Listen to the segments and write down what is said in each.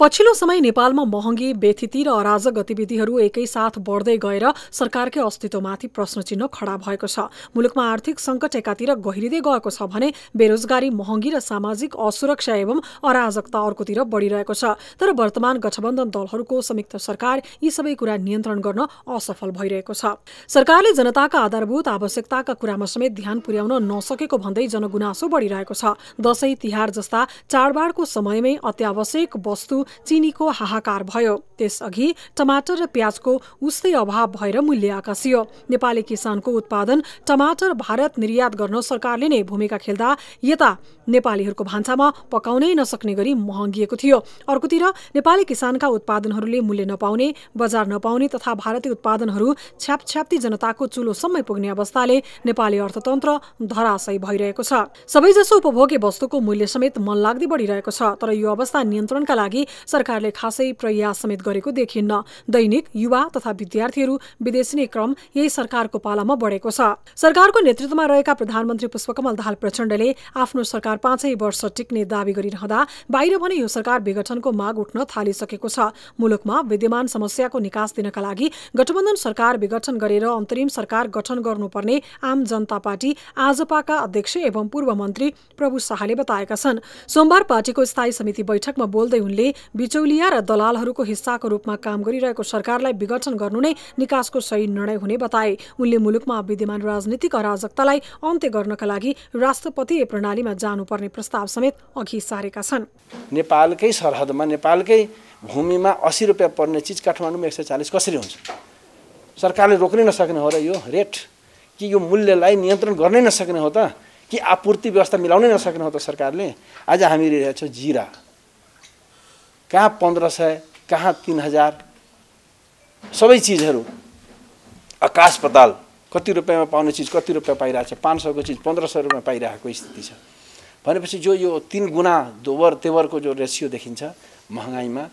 पछिल्लो समय नेपालमा महँगी व्यथिति र अराजक गतिविधिहरू एकैसाथ बढ्दै गएर सरकारकै अस्तित्वमाथि प्रश्न चिन्ह खडा भएको छ मुलुकमा आर्थिक संकट एकातिर गहिरिँदै गएको छ भने बेरोजगारी महँगी र सामाजिक असुरक्षा एवं अराजकता अर्कोतिर बढिरहेको छ तर वर्तमान गठबन्धन दलहरूको संयुक्त सरकार यी सबै कुरा नियन्त्रण गर्न असफल भइरहेको छ सरकारले जनताका आधारभूत आवश्यकताका कुरामा समेत ध्यान पुर्याउन नसकेको भन्दै जनगुनासो बढिरहेको छ दशैं तिहार जस्ता चाडबाडको समयमै अत्यावश्यक वस्तु चिनीको हाहाकार भयो त्यसअघि टमाटर र प्याजको उस्तै अभाव भएर मूल्य आकाशियो नेपाली किसानको उत्पादन टमाटर भारत निर्यात गर्न सरकारले नै भूमिका खेल्दा यता नेपालीहरूको भान्सामा पकाउनै नसक्ने गरी महँगिएको थियो अर्कोतिर नेपाली किसानका उत्पादनहरूले मूल्य नपाउने बजार नपाउने तथा भारतीय उत्पादनहरू छ्यापछ्याप्ती जनताको चुलोसम्म पुग्ने अवस्थाले नेपाली अर्थतन्त्र धराशय भइरहेको छ सबैजसो उपभोग्य वस्तुको मूल्य समेत मनलाग्दै बढिरहेको छ तर यो अवस्था नियन्त्रणका लागि सरकारले खासै प्रयास समेत गरेको देखिन्न दैनिक युवा तथा विद्यार्थीहरू विदेशिने क्रम यही सरकारको पालामा बढेको छ सरकारको नेतृत्वमा रहेका प्रधानमन्त्री पुष्पकमल दाहाल प्रचण्डले आफ्नो सरकार पाँचै वर्ष टिक्ने दावी गरिरहँदा बाहिर भने यो सरकार विघटनको माग उठ्न थालिसकेको छ मुलुकमा विद्यमान समस्याको निकास दिनका लागि गठबन्धन सरकार विघटन गरेर अन्तरिम सरकार गठन गर्नुपर्ने आम जनता पार्टी आजपाका अध्यक्ष एवं पूर्व मन्त्री प्रभु शाहले बताएका छन् सोमबार पार्टीको स्थायी समिति बैठकमा बोल्दै उनले बिचौलिया र दलालहरूको हिस्साको रूपमा काम गरिरहेको सरकारलाई विघटन गर्नु नै निकासको सही निर्णय हुने बताए उनले मुलुकमा विद्यमान राजनीतिक अराजकतालाई अन्त्य गर्नका लागि राष्ट्रपति प्रणालीमा जानुपर्ने प्रस्ताव समेत अघि सारेका छन् नेपालकै सरहदमा नेपालकै भूमिमा असी रुपियाँ पर्ने चिज काठमाडौँमा एक सय चालिस कसरी हुन्छ सरकारले रोक्नै नसक्ने हो र यो रेट कि यो मूल्यलाई नियन्त्रण गर्नै नसक्ने हो त कि आपूर्ति व्यवस्था मिलाउनै नसक्ने हो त सरकारले आज हामी हेरिरहेछौँ जिरा कहाँ पन्ध्र सय कहाँ तिन हजार सबै चिजहरू आकाश पताल कति रुपियाँमा पाउने चिज कति रुपियाँ पाइरहेको छ पाँच सयको चिज पन्ध्र सय रुपियाँ पाइरहेको स्थिति छ भनेपछि जो यो तिन गुणा दोबर तेवरको जो रेसियो देखिन्छ महँगाइमा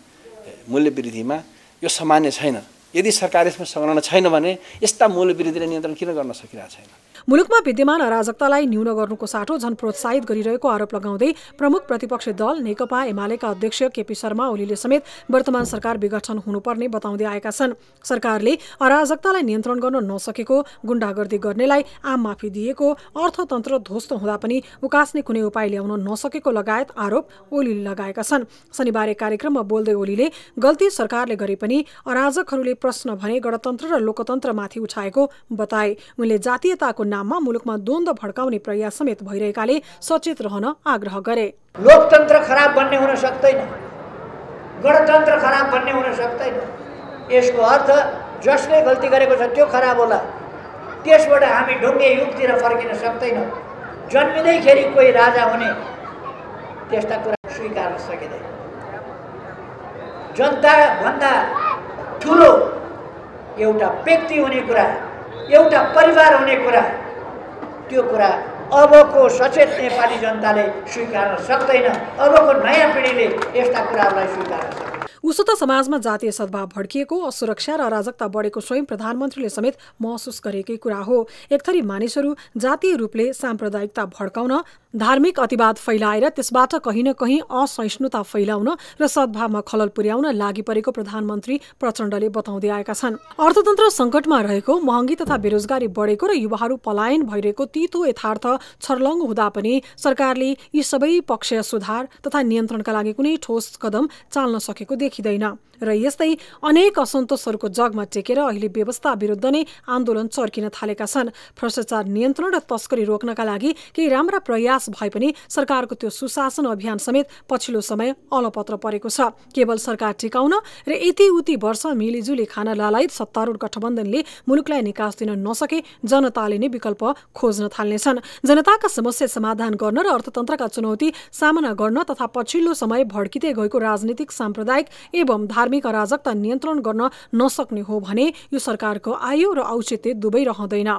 मूल्य वृद्धिमा यो सामान्य छैन यदि सरकार यसमा संलग्न छैन भने यस्ता मूल विरुद्धले नियन्त्रण किन गर्न सकिरहेको छैन मुलुकमा विद्यमान अराजकतालाई न्यून गर्नुको साटो झन प्रोत्साहित गरिरहेको आरोप लगाउँदै प्रमुख प्रतिपक्षी दल नेकपा एमालेका अध्यक्ष केपी शर्मा ओलीले समेत वर्तमान सरकार विघटन हुनुपर्ने बताउँदै आएका छन् सरकारले अराजकतालाई नियन्त्रण गर्न नसकेको गुण्डागर्दी गर्नेलाई आम माफी दिएको अर्थतन्त्र ध्वस्त हुँदा पनि उकास्ने कुनै उपाय ल्याउन नसकेको लगायत आरोप ओलीले लगाएका छन् शनिबार कार्यक्रममा बोल्दै ओलीले गल्ती सरकारले गरे पनि अराजकहरूले प्रश्न भने गणतन्त्र र लोकतन्त्रमाथि उठाएको बताए उनले जातीयताको नाममा मुलुकमा द्वन्द भड्काउने प्रयास समेत भइरहेकाले सचेत रहन आग्रह गरे लोकतन्त्र खराब बन्ने हुन सक्दैन गणतन्त्र खराब बन्ने हुन सक्दैन यसको अर्थ जसले गल्ती गरेको छ त्यो खराब होला त्यसबाट हामी ढुङ्गे युगतिर फर्किन सक्दैनौँ जन्मिँदैखेरि कोही राजा हुने त्यस्ता कुरा स्वीकार्न सकिँदैन जनताभन्दा ठुलो एउटा व्यक्ति हुने कुरा एउटा परिवार हुने कुरा त्यो कुरा अबको सचेत नेपाली जनताले स्वीकार्न सक्दैन अबको नयाँ पिँढीले यस्ता कुराहरूलाई स्वीकार्न सक्दैन उसो त समाजमा जातीय सद्भाव भड्किएको असुरक्षा र अराजकता बढेको स्वयं प्रधानमन्त्रीले समेत महसुस गरेकै कुरा हो एक थरी मानिसहरू जातीय रूपले साम्प्रदायिकता भड्काउन धार्मिक अतिवाद फैलाएर त्यसबाट कहीँ न कहीँ असहिष्णुता फैलाउन र सद्भावमा खलल पुर्याउन लागि परेको प्रधानमन्त्री प्रचण्डले बताउँदै आएका छन् अर्थतन्त्र सङ्कटमा रहेको महँगी तथा बेरोजगारी बढेको र युवाहरू पलायन भइरहेको तितो यथार्थ छर्लङ हुँदा पनि सरकारले यी सबै पक्ष सुधार तथा नियन्त्रणका लागि कुनै ठोस कदम चाल्न सकेको देखियो देखिँदैन र यस्तै अनेक असन्तोषहरूको जगमा टेकेर अहिले व्यवस्था विरुद्ध नै आन्दोलन चर्किन थालेका छन् भ्रष्टाचार नियन्त्रण र तस्करी रोक्नका लागि केही राम्रा प्रयास भए पनि सरकारको त्यो सुशासन अभियान समेत पछिल्लो समय अलपत्र परेको छ केवल सरकार टिकाउन र यति उति वर्ष मिलिजुली खान लालायत सत्तारूढ गठबन्धनले मुलुकलाई निकास दिन नसके जनताले नै विकल्प खोज्न थाल्नेछन् जनताका समस्या समाधान गर्न र अर्थतन्त्रका चुनौती सामना गर्न तथा पछिल्लो समय भड्किँदै गएको राजनीतिक साम्प्रदायिक एवं धार्मिक अराजकता नियन्त्रण गर्न नसक्ने हो भने यो सरकारको आयु र औचित्य दुवै रहँदैन